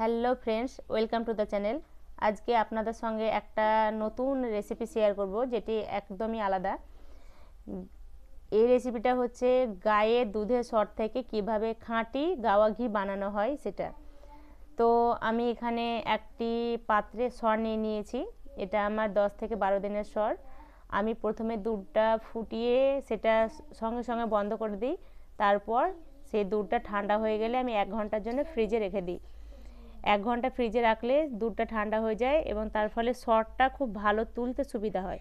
hello friends welcome to the channel আজকে আপনাদের সঙ্গে একটা নতুন রেসিপি শেয়ার করব যেটি একদমই আলাদা এই রেসিপিটা হচ্ছে গায়ে দুধের সর থেকে কিভাবে খাঁটি গাওয়া ঘি বানানো হয় সেটা তো আমি এখানে একটি পাত্রে সর নিয়ে নিয়েছি এটা আমার 10 থেকে বারো দিনের সর আমি প্রথমে দুধটা ফুটিয়ে সেটা সঙ্গে সঙ্গে বন্ধ করে দিই তারপর সেই দুধটা ঠান্ডা হয়ে গেলে আমি এক ঘন্টার জন্য ফ্রিজে রেখে দিই এক ঘন্টা ফ্রিজে রাখলে দুধটা ঠান্ডা হয়ে যায় এবং তার ফলে সরটা খুব ভালো তুলতে সুবিধা হয়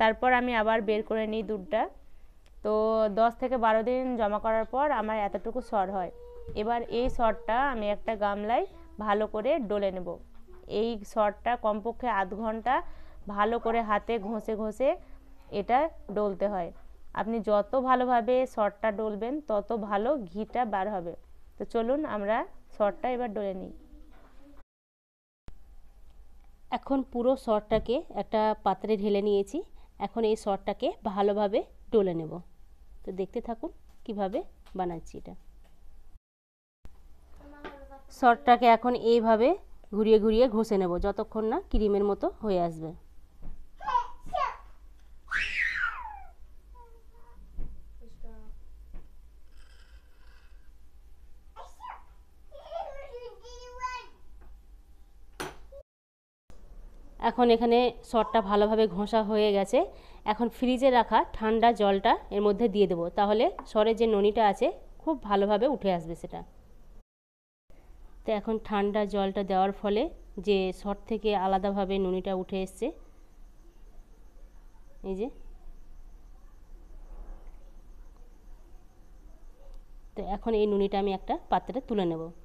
তারপর আমি আবার বের করে নিই দুধটা তো দশ থেকে বারো দিন জমা করার পর আমার এতটুকু সর হয় এবার এই সরটা আমি একটা গামলায় ভালো করে ডলে নেব এই সরটা কমপক্ষে আধ ঘন্টা ভালো করে হাতে ঘষে ঘষে এটা ডলতে হয় আপনি যত ভালোভাবে সরটা ডলবেন তত ভালো ঘিটা বার হবে তো চলুন আমরা সরটা এবার ডলে নিই এখন পুরো সরটাকে একটা পাত্রে ঢেলে নিয়েছি এখন এই সরটাকে ভালোভাবে ডলে নেব তো দেখতে থাকুন কিভাবে বানাচ্ছি এটা সরটাকে এখন এইভাবে ঘুরিয়ে ঘুরিয়ে ঘষে নেব যতক্ষণ না ক্রিমের মতো হয়ে আসবে এখন এখানে সরটা ভালোভাবে ঘষা হয়ে গেছে এখন ফ্রিজে রাখা ঠান্ডা জলটা এর মধ্যে দিয়ে দেবো তাহলে সরের যে ননিটা আছে খুব ভালোভাবে উঠে আসবে সেটা তো এখন ঠান্ডা জলটা দেওয়ার ফলে যে সর থেকে আলাদাভাবে নুনিটা উঠে এসছে এই যে তো এখন এই নুনিটা আমি একটা পাত্রে তুলে নেবো